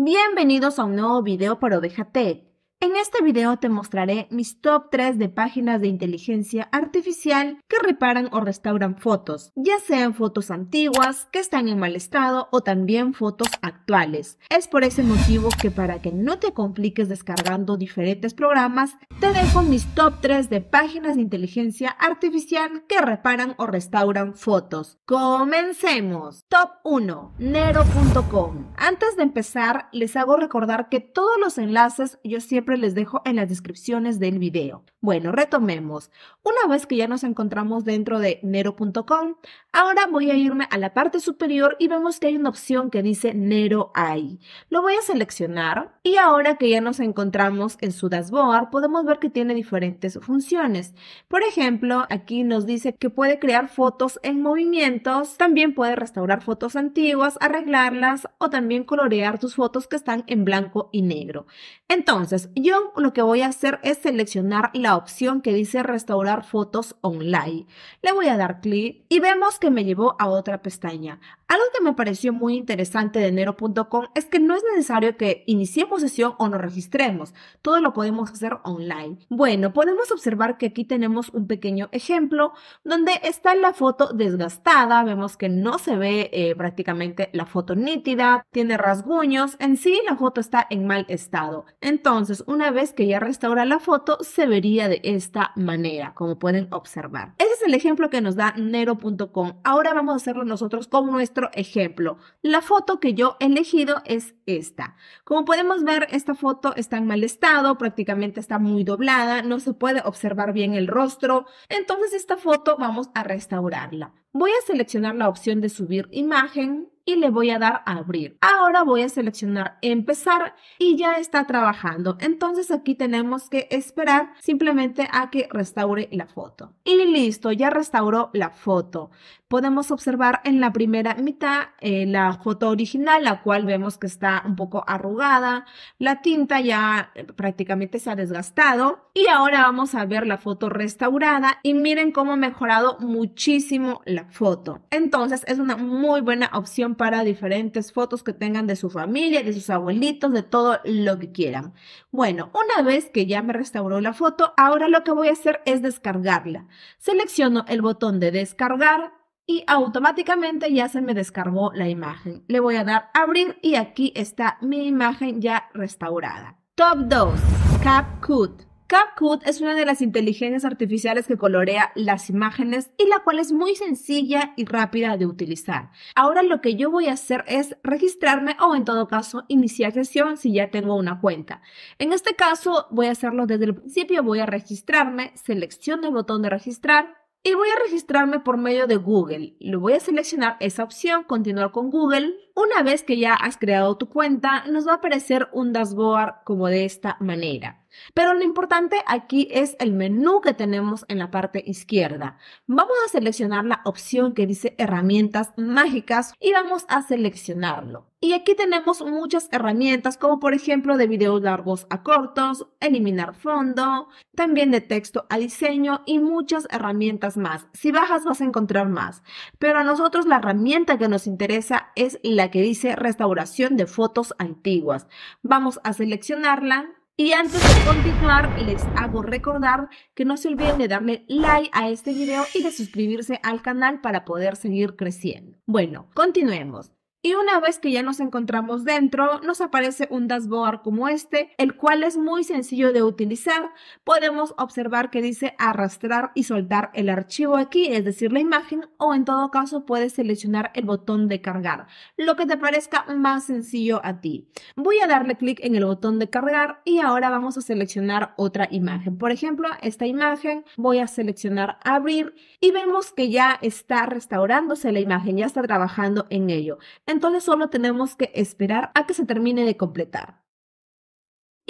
Bienvenidos a un nuevo video para Oveja Tech. En este video te mostraré mis top 3 de páginas de inteligencia artificial que reparan o restauran fotos, ya sean fotos antiguas, que están en mal estado o también fotos actuales. Es por ese motivo que para que no te compliques descargando diferentes programas, te dejo mis top 3 de páginas de inteligencia artificial que reparan o restauran fotos. Comencemos. Top 1. Nero.com. Antes de empezar, les hago recordar que todos los enlaces yo siempre les dejo en las descripciones del video. Bueno, retomemos. Una vez que ya nos encontramos dentro de Nero.com, ahora voy a irme a la parte superior y vemos que hay una opción que dice Nero AI. Lo voy a seleccionar y ahora que ya nos encontramos en su dashboard, podemos ver que tiene diferentes funciones. Por ejemplo, aquí nos dice que puede crear fotos en movimientos, también puede restaurar fotos antiguas, arreglarlas o también colorear tus fotos que están en blanco y negro. Entonces, yo lo que voy a hacer es seleccionar la opción que dice restaurar fotos online. Le voy a dar clic y vemos que me llevó a otra pestaña. Algo que me pareció muy interesante de Nero.com es que no es necesario que iniciemos sesión o nos registremos, todo lo podemos hacer online. Bueno, podemos observar que aquí tenemos un pequeño ejemplo donde está la foto desgastada, vemos que no se ve eh, prácticamente la foto nítida, tiene rasguños, en sí la foto está en mal estado. Entonces, una vez que ya restaura la foto, se vería de esta manera, como pueden observar. Ese es el ejemplo que nos da Nero.com. Ahora vamos a hacerlo nosotros con nuestro ejemplo. La foto que yo he elegido es esta. Como podemos ver, esta foto está en mal estado, prácticamente está muy doblada, no se puede observar bien el rostro. Entonces esta foto vamos a restaurarla. Voy a seleccionar la opción de subir imagen y le voy a dar a abrir. Ahora voy a seleccionar empezar y ya está trabajando. Entonces aquí tenemos que esperar simplemente a que restaure la foto. Y listo, ya restauró la foto podemos observar en la primera mitad eh, la foto original, la cual vemos que está un poco arrugada, la tinta ya eh, prácticamente se ha desgastado y ahora vamos a ver la foto restaurada y miren cómo ha mejorado muchísimo la foto. Entonces es una muy buena opción para diferentes fotos que tengan de su familia, de sus abuelitos, de todo lo que quieran. Bueno, una vez que ya me restauró la foto, ahora lo que voy a hacer es descargarla. Selecciono el botón de descargar, y automáticamente ya se me descargó la imagen. Le voy a dar abrir y aquí está mi imagen ya restaurada. Top 2. CapCut. CapCut es una de las inteligencias artificiales que colorea las imágenes y la cual es muy sencilla y rápida de utilizar. Ahora lo que yo voy a hacer es registrarme o en todo caso iniciar sesión si ya tengo una cuenta. En este caso voy a hacerlo desde el principio, voy a registrarme, selecciono el botón de registrar, y voy a registrarme por medio de Google. Le voy a seleccionar esa opción, continuar con Google. Una vez que ya has creado tu cuenta, nos va a aparecer un dashboard como de esta manera. Pero lo importante aquí es el menú que tenemos en la parte izquierda. Vamos a seleccionar la opción que dice herramientas mágicas y vamos a seleccionarlo. Y aquí tenemos muchas herramientas como por ejemplo de videos largos a cortos, eliminar fondo, también de texto a diseño y muchas herramientas más. Si bajas vas a encontrar más. Pero a nosotros la herramienta que nos interesa es la que dice restauración de fotos antiguas. Vamos a seleccionarla. Y antes de continuar, les hago recordar que no se olviden de darle like a este video y de suscribirse al canal para poder seguir creciendo. Bueno, continuemos. Y una vez que ya nos encontramos dentro, nos aparece un dashboard como este, el cual es muy sencillo de utilizar. Podemos observar que dice arrastrar y soltar el archivo aquí, es decir, la imagen, o en todo caso puedes seleccionar el botón de cargar, lo que te parezca más sencillo a ti. Voy a darle clic en el botón de cargar y ahora vamos a seleccionar otra imagen. Por ejemplo, esta imagen voy a seleccionar abrir y vemos que ya está restaurándose la imagen, ya está trabajando en ello entonces solo tenemos que esperar a que se termine de completar.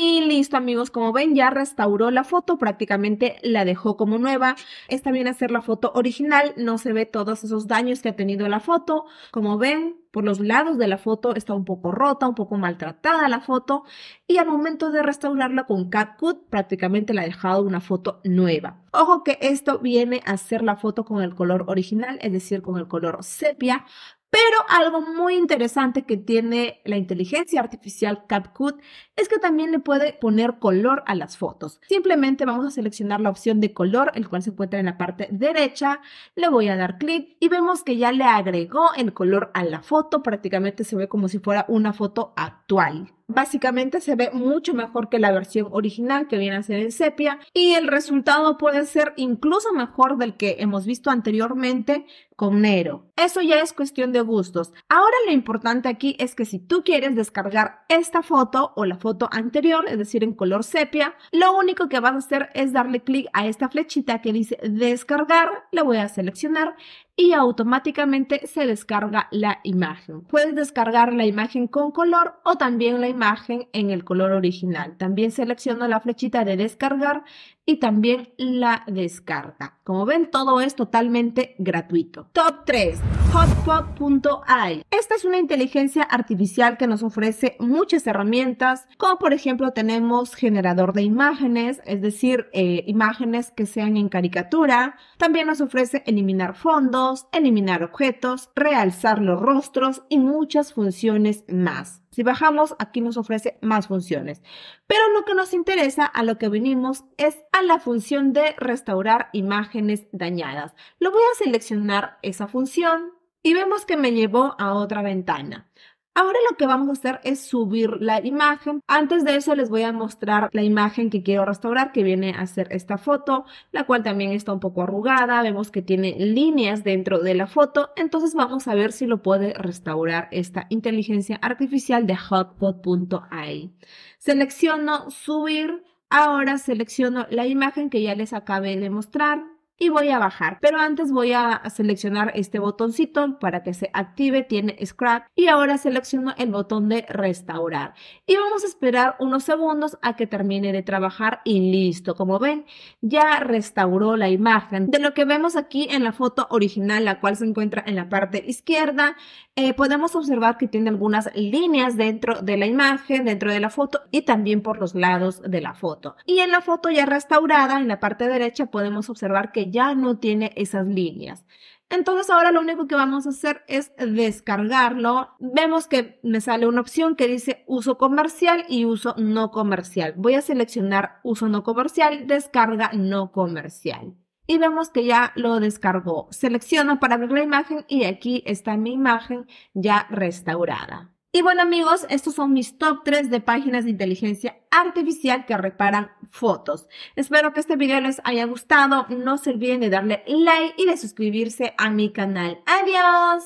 Y listo amigos, como ven ya restauró la foto, prácticamente la dejó como nueva. Esta viene hacer la foto original, no se ve todos esos daños que ha tenido la foto. Como ven, por los lados de la foto está un poco rota, un poco maltratada la foto. Y al momento de restaurarla con CapCut, prácticamente la ha dejado una foto nueva. Ojo que esto viene a ser la foto con el color original, es decir, con el color sepia, pero algo muy interesante que tiene la inteligencia artificial CapCut es que también le puede poner color a las fotos. Simplemente vamos a seleccionar la opción de color, el cual se encuentra en la parte derecha. Le voy a dar clic y vemos que ya le agregó el color a la foto. Prácticamente se ve como si fuera una foto actual básicamente se ve mucho mejor que la versión original que viene a ser en sepia y el resultado puede ser incluso mejor del que hemos visto anteriormente con Nero. Eso ya es cuestión de gustos. Ahora lo importante aquí es que si tú quieres descargar esta foto o la foto anterior, es decir, en color sepia, lo único que vas a hacer es darle clic a esta flechita que dice descargar, la voy a seleccionar y automáticamente se descarga la imagen. Puedes descargar la imagen con color o también la imagen en el color original. También selecciono la flechita de descargar y también la descarga. Como ven, todo es totalmente gratuito. Top 3. Hotpot.ai. Esta es una inteligencia artificial que nos ofrece muchas herramientas, como por ejemplo tenemos generador de imágenes, es decir, eh, imágenes que sean en caricatura. También nos ofrece eliminar fondos eliminar objetos, realzar los rostros y muchas funciones más. Si bajamos, aquí nos ofrece más funciones. Pero lo que nos interesa, a lo que venimos, es a la función de restaurar imágenes dañadas. Lo voy a seleccionar esa función y vemos que me llevó a otra ventana. Ahora lo que vamos a hacer es subir la imagen. Antes de eso les voy a mostrar la imagen que quiero restaurar, que viene a ser esta foto, la cual también está un poco arrugada. Vemos que tiene líneas dentro de la foto. Entonces vamos a ver si lo puede restaurar esta inteligencia artificial de hotpot.ai. Selecciono subir. Ahora selecciono la imagen que ya les acabé de mostrar y voy a bajar. Pero antes voy a seleccionar este botoncito para que se active, tiene scrap y ahora selecciono el botón de restaurar. Y vamos a esperar unos segundos a que termine de trabajar y listo. Como ven, ya restauró la imagen. De lo que vemos aquí en la foto original, la cual se encuentra en la parte izquierda, eh, podemos observar que tiene algunas líneas dentro de la imagen, dentro de la foto y también por los lados de la foto. Y en la foto ya restaurada, en la parte derecha, podemos observar que ya no tiene esas líneas. Entonces ahora lo único que vamos a hacer es descargarlo. Vemos que me sale una opción que dice uso comercial y uso no comercial. Voy a seleccionar uso no comercial, descarga no comercial. Y vemos que ya lo descargó. Selecciono para ver la imagen y aquí está mi imagen ya restaurada. Y bueno amigos, estos son mis top 3 de páginas de inteligencia artificial que reparan fotos. Espero que este video les haya gustado. No se olviden de darle like y de suscribirse a mi canal. Adiós.